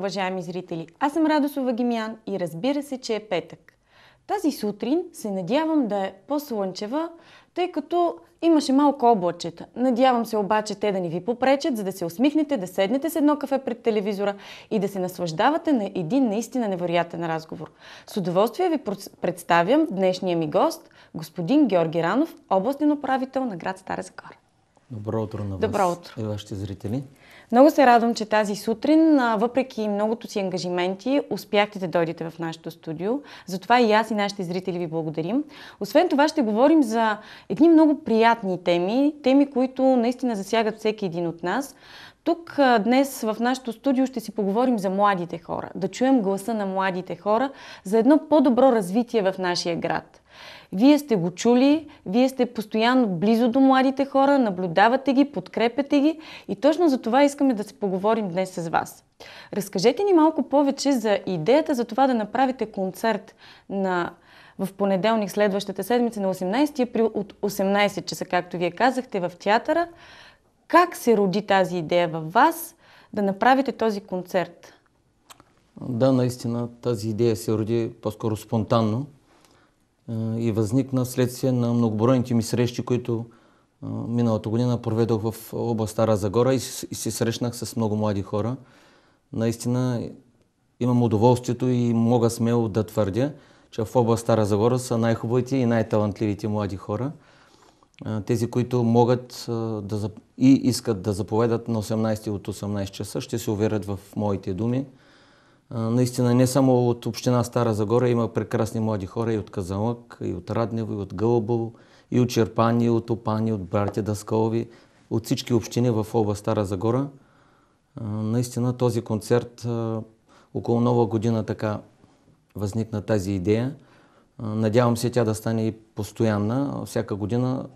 уважаеми зрители! Аз съм Радослава Гимян и разбира се, че е петък. Тази сутрин се надявам да е по-слънчева, тъй като имаше малко облачета. Надявам се обаче те да ни ви попречат, за да се усмихнете, да седнете с едно кафе пред телевизора и да се наслаждавате на един наистина невероятен разговор. С удоволствие ви представям днешния ми гост, господин Георги Ранов, областен управител на град Стара Загора. Добро утро на вас Добро утро. и вашите зрители. Много се радвам, че тази сутрин, въпреки многото си ангажименти, успяхте да дойдете в нашето студио. Затова и аз и нашите зрители ви благодарим. Освен това ще говорим за едни много приятни теми, теми, които наистина засягат всеки един от нас. Тук днес в нашото студио ще си поговорим за младите хора, да чуем гласа на младите хора за едно по-добро развитие в нашия град. Вие сте го чули, вие сте постоянно близо до младите хора, наблюдавате ги, подкрепяте ги и точно за това искаме да се поговорим днес с вас. Разкажете ни малко повече за идеята за това да направите концерт на в понеделник следващата седмица на 18 април от 18 часа, както вие казахте, в театъра. Как се роди тази идея във вас да направите този концерт? Да, наистина тази идея се роди по-скоро спонтанно и възникна следствие на многобройните ми срещи, които миналата година проведох в област Стара Загора и се срещнах с много млади хора. Наистина имам удоволствието и мога смело да твърдя, че в област Стара Загора са най-хубавите и най-талантливите млади хора. Тези, които могат да, и искат да заповедат на 18 от 18 часа, ще се уверят в моите думи. Наистина не само от община Стара Загора има прекрасни млади хора и от Казанлък, и от Раднево, и от Гълбово, и от Черпани, и от Опани, от Братя Даскалови, от всички общини в област Стара Загора. Наистина този концерт около нова година така възникна тази идея. Надявам се тя да стане и постоянна. Всяка година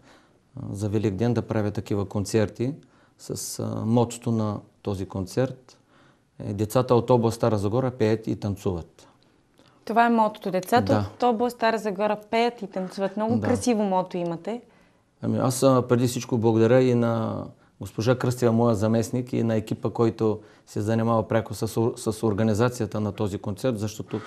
за Велик ден да правя такива концерти с мотото на този концерт – е, децата от област Стара Загора пеят и танцуват. Това е мотото. Децата да. от област Стара Загора пеят и танцуват. Много да. красиво мото имате. Ами аз преди всичко благодаря и на госпожа Кръстева, моя заместник, и на екипа, който се занимава пряко с, с организацията на този концерт, защото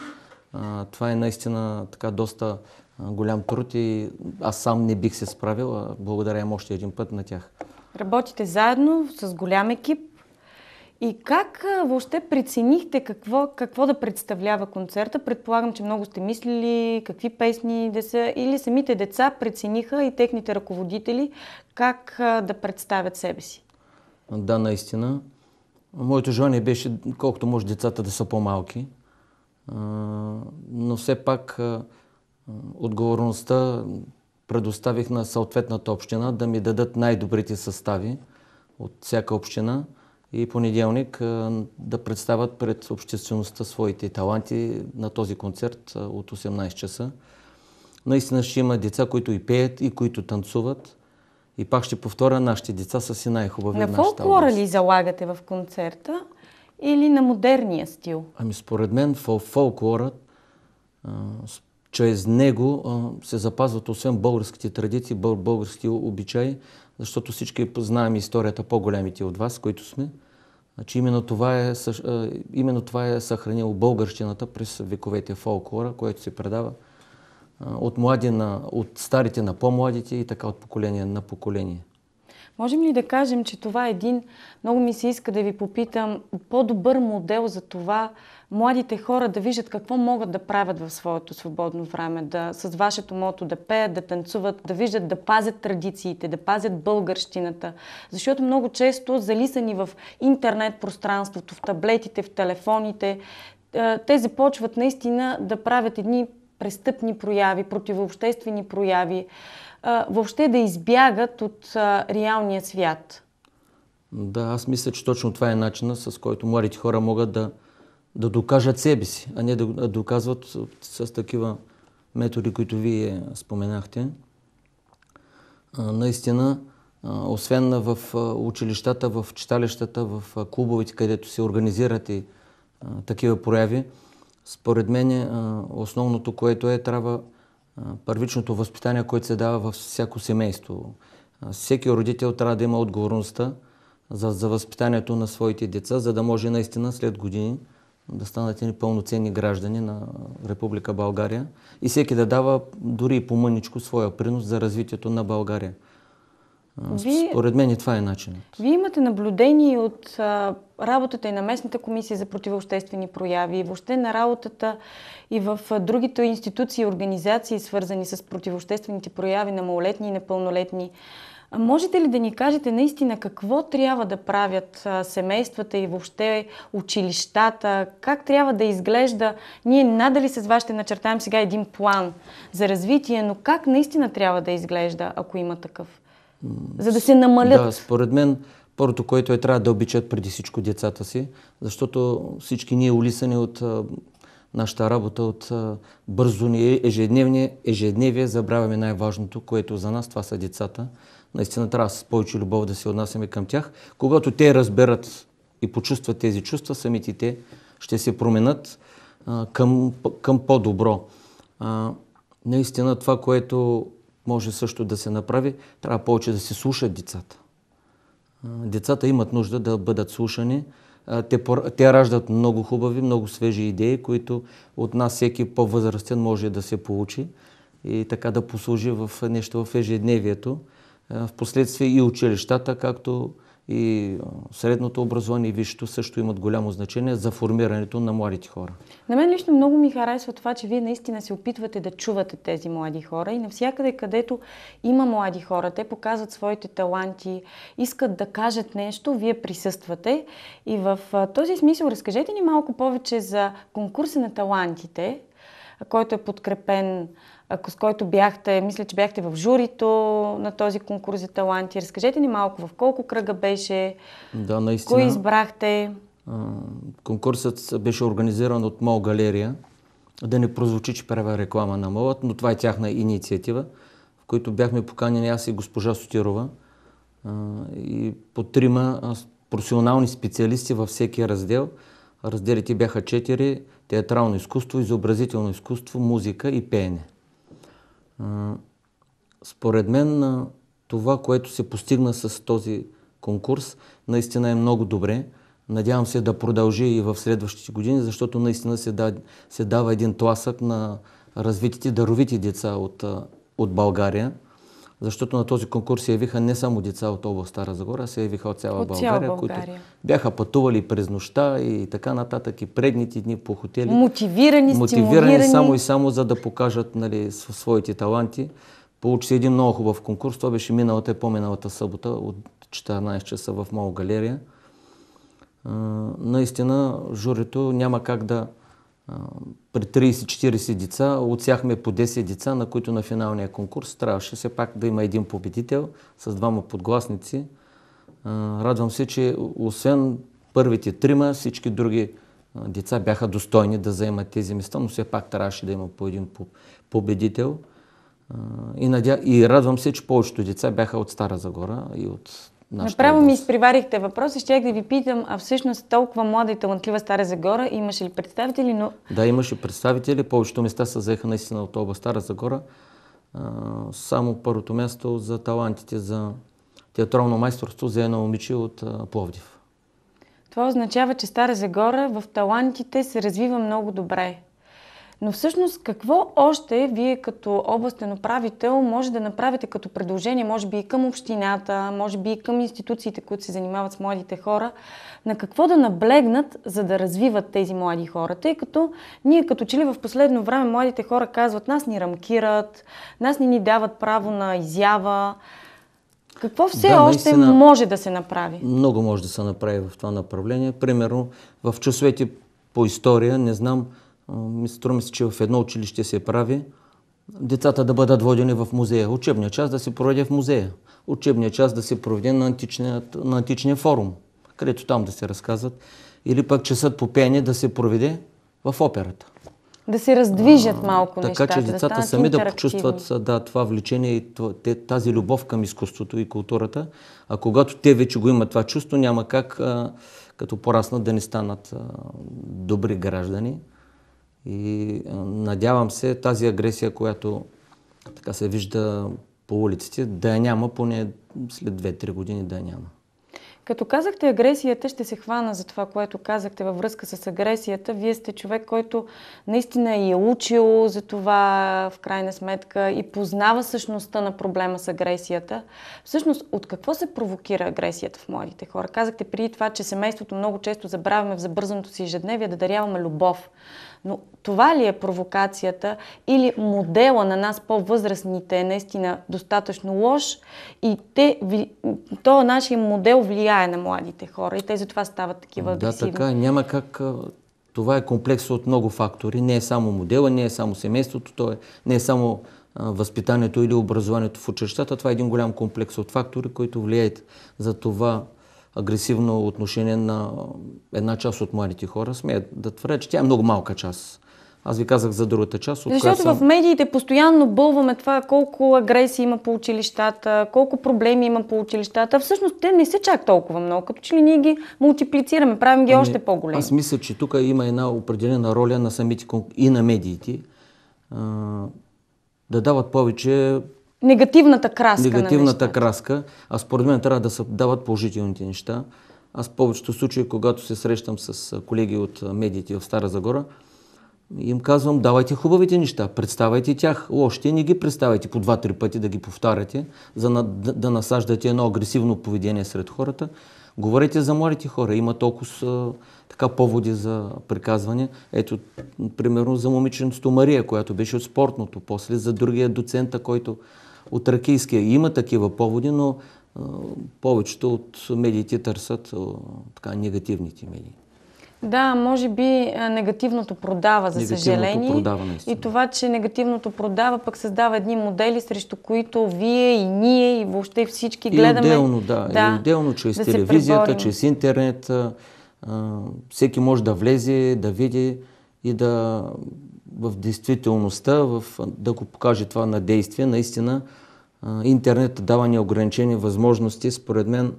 а, това е наистина така доста а, голям труд и аз сам не бих се справил. Благодаря им още един път на тях. Работите заедно с голям екип, и как въобще преценихте какво, какво да представлява концерта? Предполагам, че много сте мислили какви песни да са, или самите деца прецениха и техните ръководители как да представят себе си. Да, наистина. Моето желание беше колкото може децата да са по-малки, но все пак отговорността предоставих на съответната община да ми дадат най-добрите състави от всяка община – и понеделник да представят пред обществеността своите таланти на този концерт от 18 часа. Наистина ще има деца, които и пеят, и които танцуват. И пак ще повторя, нашите деца са си най-хубави на фолклора ли залагате в концерта или на модерния стил? Ами според мен фол фолклорът, чрез него се запазват освен българските традиции, българските обичаи, защото всички знаем историята по-големите от вас, които сме, че именно това е, именно това е съхранило българщината през вековете фолклора, което се предава от, млади на, от старите на по-младите и така от поколение на поколение. Можем ли да кажем, че това е един, много ми се иска да ви попитам, по-добър модел за това младите хора да виждат какво могат да правят в своето свободно време, да, с вашето мото да пеят, да танцуват, да виждат, да пазят традициите, да пазят българщината. Защото много често залисани в интернет пространството, в таблетите, в телефоните, те започват наистина да правят едни престъпни прояви, противообществени прояви въобще да избягат от реалния свят. Да, аз мисля, че точно това е начина, с който младите хора могат да, да докажат себе си, а не да, доказват с, такива методи, които вие споменахте. наистина, освен в училищата, в читалищата, в клубовете, където се организират и такива прояви, според мен основното, което е, трябва първичното възпитание, което се дава във всяко семейство. Всеки родител трябва да има отговорността за, за възпитанието на своите деца, за да може наистина след години да станат едни пълноценни граждани на Република България и всеки да дава дори и по-мъничко своя принос за развитието на България. Вие, Според мен и това е начинът. Вие имате наблюдение от а, работата и на местната комисия за противообществени прояви, и въобще на работата и в а, другите институции и организации, свързани с противообществените прояви на малолетни и непълнолетни. А можете ли да ни кажете наистина какво трябва да правят а, семействата и въобще училищата? Как трябва да изглежда? Ние надали с вас ще начертаем сега един план за развитие, но как наистина трябва да изглежда, ако има такъв? За да се намалят. Да, според мен първото, което е, трябва да обичат преди всичко децата си, защото всички ние улисани от а, нашата работа, от а, бързо ни е ежедневни ежедневие забравяме най-важното, което за нас това са децата. Наистина трябва с повече любов да се отнасяме към тях. Когато те разберат и почувстват тези чувства, самите те ще се променят а, към, към по-добро. наистина това, което може също да се направи, трябва повече да се слушат децата. Децата имат нужда да бъдат слушани. Те, те раждат много хубави, много свежи идеи, които от нас всеки по-възрастен може да се получи и така да послужи в нещо в ежедневието. Впоследствие и училищата, както и средното образование и висшето също имат голямо значение за формирането на младите хора. На мен лично много ми харесва това, че вие наистина се опитвате да чувате тези млади хора и навсякъде, където има млади хора, те показват своите таланти, искат да кажат нещо, вие присъствате. И в този смисъл разкажете ни малко повече за конкурса на талантите, който е подкрепен с който бяхте, мисля, че бяхте в журито на този конкурс за таланти. Разкажете ни малко в колко кръга беше, да, наистина, избрахте. Конкурсът беше организиран от Мол Галерия. Да не прозвучи, че правя реклама на Молът, но това е тяхна инициатива, в които бяхме поканени аз и госпожа Сотирова и по трима професионални специалисти във всеки раздел. Разделите бяха четири – театрално изкуство, изобразително изкуство, музика и пеене. Според мен това, което се постигна с този конкурс, наистина е много добре. Надявам се да продължи и в следващите години, защото наистина се, да, се дава един тласък на развитите, даровите деца от, от България защото на този конкурс се явиха не само деца от област Стара Загора, се явиха от цяла, от България, цяла България, които бяха пътували през нощта и така нататък и предните дни по хотели. Мотивирани, Мотивирани само и само за да покажат нали, своите таланти. Получи се един много хубав конкурс. Това беше миналата и по-миналата събота от 14 часа в Мал галерия. наистина, журито няма как да при 30-40 деца, отсяхме по 10 деца, на които на финалния конкурс трябваше все пак да има един победител с двама подгласници. Радвам се, че освен първите трима, всички други деца бяха достойни да заемат тези места, но все пак трябваше да има по един победител. И, надя... и радвам се, че повечето деца бяха от Стара Загора и от Направо област. ми изприварихте въпроса. ще да ви питам, а всъщност толкова млада и талантлива Стара Загора имаше ли представители? Но... Да, имаше представители. Повечето места се взеха наистина от област Стара Загора. А, само първото място за талантите за театрално майсторство за едно момиче от а, Пловдив. Това означава, че Стара Загора в талантите се развива много добре. Но всъщност какво още вие като областен управител може да направите като предложение, може би и към общината, може би и към институциите, които се занимават с младите хора, на какво да наблегнат, за да развиват тези млади хора? Тъй като ние като че ли в последно време младите хора казват, нас ни рамкират, нас не ни дават право на изява. Какво все да, още наистина, може да се направи? Много може да се направи в това направление. Примерно в часовете по история, не знам, Струва ми се, че в едно училище се прави децата да бъдат водени в музея. Учебният част да се проведе в музея. Учебният част да се проведе на античния, на античния форум, където там да се разказват. Или пък часът по пеене да се проведе в операта. Да се раздвижат а, малко а, нещата. Така че децата да сами да почувстват да, това влечение и тази любов към изкуството и културата. А когато те вече го имат това чувство, няма как а, като пораснат да не станат а, добри граждани. И надявам се тази агресия, която така се вижда по улиците, да я няма поне след 2-3 години да я няма. Като казахте агресията, ще се хвана за това, което казахте във връзка с агресията. Вие сте човек, който наистина е учил за това в крайна сметка и познава същността на проблема с агресията. Всъщност, от какво се провокира агресията в младите хора? Казахте преди това, че семейството много често забравяме в забързаното си ежедневие да даряваме любов. Но това ли е провокацията или модела на нас по-възрастните е наистина достатъчно лош и те, то нашия модел влияе на младите хора и те затова стават такива агресивни. Да, така е. няма как това е комплекс от много фактори. Не е само модела, не е само семейството, то е, не е само възпитанието или образованието в училищата. Това е един голям комплекс от фактори, които влияят за това агресивно отношение на една част от младите хора. Смея да твърдя, че тя е много малка част. Аз ви казах за другата част. От Защото съм... в медиите постоянно бълваме това колко агресия има по училищата, колко проблеми има по училищата. Всъщност те не са чак толкова много, като че ли ние ги мултиплицираме, правим ги ами, още по-големи. Аз мисля, че тук има една определена роля на самите и на медиите. А, да дават повече негативната краска Негативната на краска. А според мен трябва да се дават положителните неща. Аз в повечето случаи, когато се срещам с колеги от медиите в Стара Загора, им казвам, давайте хубавите неща, представайте тях. Лошите не ги представяйте по два-три пъти да ги повтаряте, за на, да, да насаждате едно агресивно поведение сред хората. Говорете за младите хора. Има толкова така поводи за приказване. Ето, примерно, за момиченството Мария, която беше от спортното, после за другия доцента, който от Тракийския. Има такива поводи, но повечето от медиите търсят така, негативните медии. Да, може би негативното продава, за негативното съжаление. Продава, и това, че негативното продава, пък създава едни модели, срещу които вие и ние и въобще всички гледаме. И отделно, да. да и отделно, чрез да телевизията, чрез интернет. всеки може да влезе, да види и да в действителността, в, да го покаже това на действие, наистина интернет дава неограничени възможности. Според мен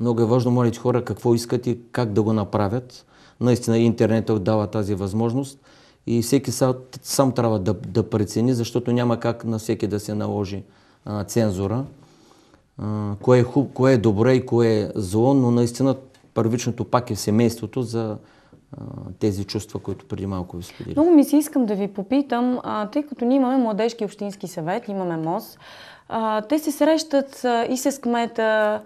много е важно молите хора какво искат и как да го направят. Наистина интернетът дава тази възможност и всеки сам, сам трябва да, да прецени, защото няма как на всеки да се наложи а, цензура. А, кое е хуб, кое е добре и кое е зло, но наистина първичното пак е семейството за тези чувства, които преди малко ви споделих. Много ми се искам да ви попитам, а, тъй като ние имаме младежки общински съвет, имаме МОЗ, а, те се срещат а, и с кмета,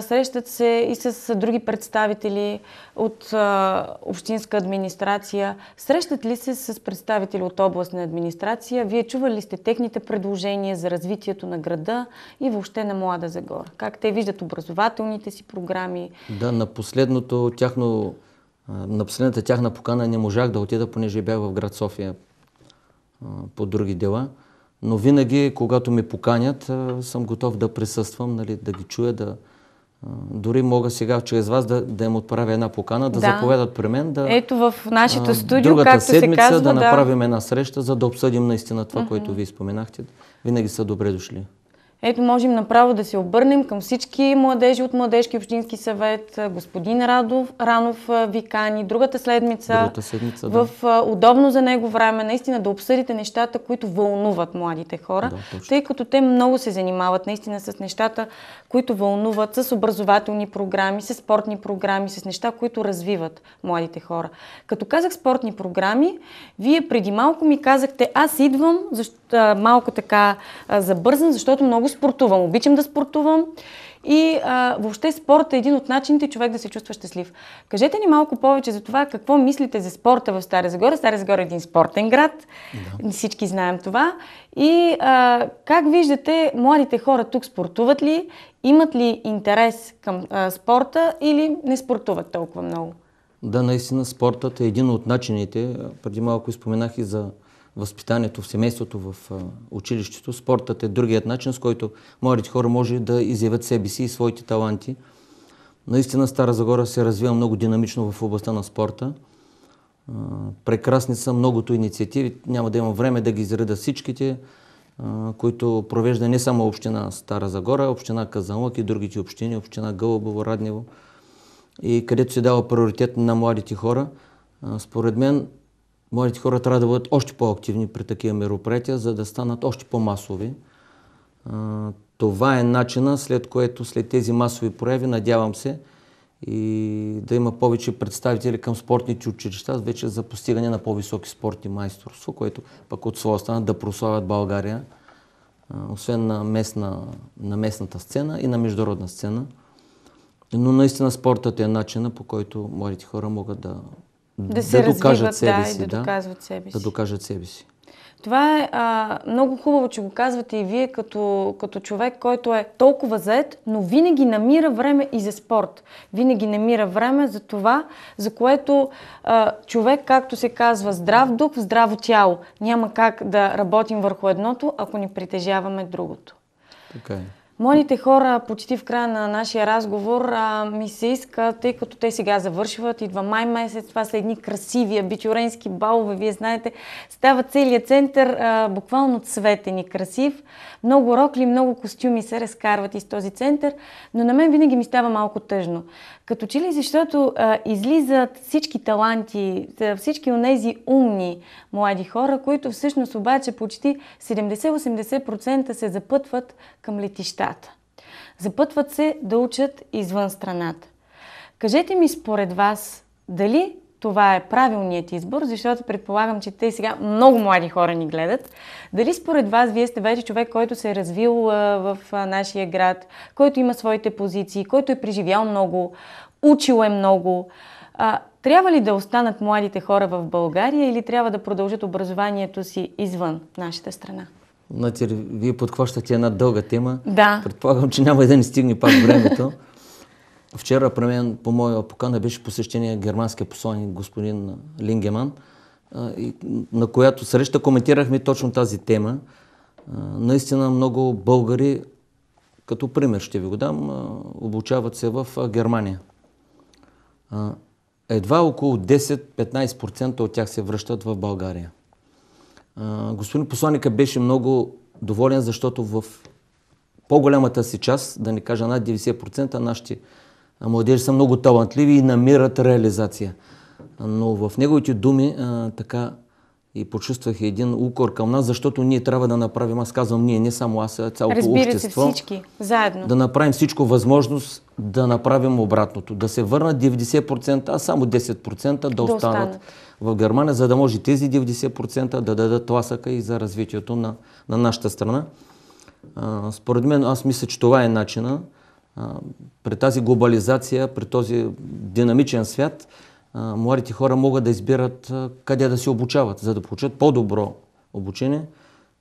срещат се и с други представители от а, общинска администрация. Срещат ли се с представители от областна администрация? Вие чували ли сте техните предложения за развитието на града и въобще на Млада Загора? Как те виждат образователните си програми? Да, на последното тяхно на последната тяхна покана не можах да отида, понеже бях в град София по други дела. Но винаги, когато ме поканят, съм готов да присъствам, нали, да ги чуя, да, дори мога сега чрез вас да, да им отправя една покана, да, да. заповядат при мен. Да, Ето в нашето студио, другата както седмица, се казва, да, да направим една среща, за да обсъдим наистина това, mm-hmm. което ви споменахте. Винаги са добре дошли. Ето можем направо да се обърнем към всички младежи от Младежки общински съвет, господин Радов, Ранов викани, другата седмица, другата седмица да. в удобно за него време, наистина да обсъдите нещата, които вълнуват младите хора, да, тъй като те много се занимават наистина с нещата, които вълнуват, с образователни програми, с спортни програми, с неща, които развиват младите хора. Като казах спортни програми, вие преди малко ми казахте, аз идвам, защо, малко така забързан, защото много много спортувам, обичам да спортувам и а, въобще спорта е един от начините човек да се чувства щастлив. Кажете ни малко повече за това какво мислите за спорта в Стара Загора. Стара Загора е един спортен град, да. всички знаем това. И а, как виждате, младите хора тук спортуват ли, имат ли интерес към а, спорта или не спортуват толкова много? Да, наистина спортът е един от начините. Преди малко споменах и за възпитанието в семейството, в училището, спортът е другият начин, с който младите хора може да изявят себе си и своите таланти. Наистина Стара Загора се развива много динамично в областта на спорта. Прекрасни са многото инициативи. Няма да имам време да ги изреда всичките, които провежда не само община Стара Загора, община Казанлък и другите общини, община Гълъбово, Раднево и където се дава приоритет на младите хора. Според мен Младите хора трябва да бъдат още по-активни при такива мероприятия, за да станат още по-масови. Това е начина, след което след тези масови прояви, надявам се, и да има повече представители към спортните училища, вече за постигане на по-високи спортни майсторства, което пък от своя страна да прославят България, освен на, местна, на местната сцена и на международна сцена. Но наистина спортът е начина, по който младите хора могат да да, се да развиват, себе да, си. Да, да, доказват себе си. Да докажат себе си. Това е а, много хубаво, че го казвате и вие като, като човек, който е толкова заед, но винаги намира време и за спорт. Винаги намира време за това, за което а, човек, както се казва, здрав дух, здраво тяло. Няма как да работим върху едното, ако ни притежаваме другото. Така okay. е. Моните хора, почти в края на нашия разговор, а, ми се иска, тъй като те сега завършват, идва май месец, това са едни красиви абитюренски балове, вие знаете, става целият център а, буквално цветен и красив. Много рокли, много костюми се разкарват из този център, но на мен винаги ми става малко тъжно. Като че ли, защото а, излизат всички таланти, всички онези умни млади хора, които всъщност обаче почти 70-80% се запътват към летища децата. Запътват се да учат извън страната. Кажете ми според вас, дали това е правилният избор, защото предполагам, че те сега много млади хора ни гледат. Дали според вас вие сте вече човек, който се е развил а, в а, нашия град, който има своите позиции, който е преживял много, учил е много? А, трябва ли да останат младите хора в България или трябва да продължат образованието си извън нашата страна? Натир, вие подхващате една дълга тема. Да. Предполагам, че няма и да ни стигне пак времето. Вчера при мен, по моя покана, беше посещение германския посланник господин Лингеман, на която среща коментирахме точно тази тема. Наистина много българи, като пример ще ви го дам, обучават се в Германия. Едва около 10-15% от тях се връщат в България господин посланника беше много доволен, защото в по-голямата си част, да не кажа над 90%, нашите младежи са много талантливи и намират реализация. Но в неговите думи така и почувствах един укор към нас, защото ние трябва да направим, аз казвам ние, не само аз, а цялото Разбира общество. Се, всички, заедно. Да направим всичко възможност да направим обратното. Да се върнат 90%, а само 10% да, да останат, останат в Германия, за да може тези 90% да дадат тласъка и за развитието на, на нашата страна. А, според мен, аз мисля, че това е начина. А, при тази глобализация, при този динамичен свят, младите хора могат да избират къде да се обучават, за да получат по-добро обучение.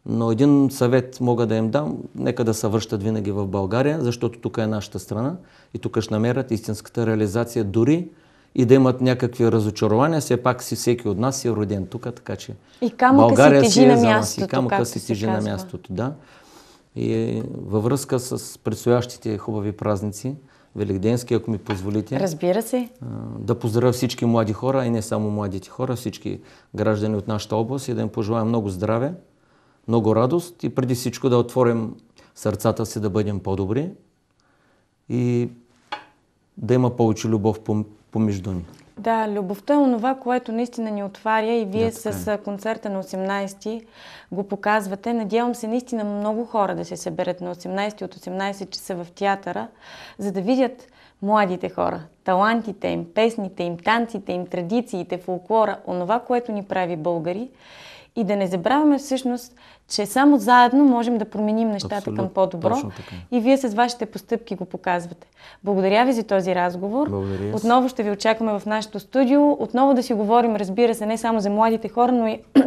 Но един съвет мога да им дам, нека да се връщат винаги в България, защото тук е нашата страна и тук ще намерят истинската реализация дори и да имат някакви разочарования, все пак си всеки от нас е роден тук, така че и България си, е на за нас и камъка си тежи на мястото. Да. И във връзка с предстоящите хубави празници, Великденски, ако ми позволите. Разбира се. Да поздравя всички млади хора и не само младите хора, всички граждани от нашата област и да им пожелая много здраве, много радост и преди всичко да отворим сърцата си да бъдем по-добри и да има повече любов помежду ни. Да, любовта е онова, което наистина ни отваря и вие да, е. с концерта на 18 го показвате. Надявам се наистина много хора да се съберат на 18 от 18 часа в театъра, за да видят младите хора, талантите им, песните им, танците им, традициите, фолклора, онова, което ни прави българи и да не забравяме всъщност, че само заедно можем да променим нещата Абсолют, към по-добро. И вие с вашите постъпки го показвате. Благодаря ви за този разговор. Благодаря. Отново ще ви очакваме в нашото студио. Отново да си говорим, разбира се, не само за младите хора, но и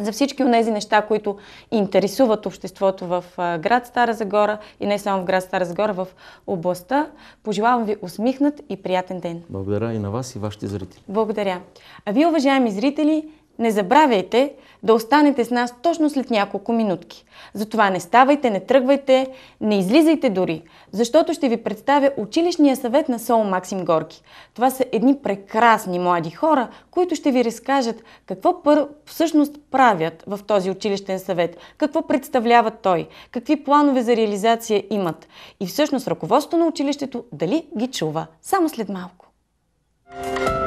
за всички от тези неща, които интересуват обществото в град Стара Загора и не само в град Стара Загора, в областта. Пожелавам ви усмихнат и приятен ден. Благодаря и на вас и вашите зрители. Благодаря. А вие, уважаеми зрители, не забравяйте да останете с нас точно след няколко минутки. Затова не ставайте, не тръгвайте, не излизайте дори, защото ще ви представя училищния съвет на Сол Максим Горки. Това са едни прекрасни млади хора, които ще ви разкажат какво пър... всъщност правят в този училищен съвет, какво представлява той, какви планове за реализация имат и всъщност ръководството на училището дали ги чува. Само след малко. Thank you.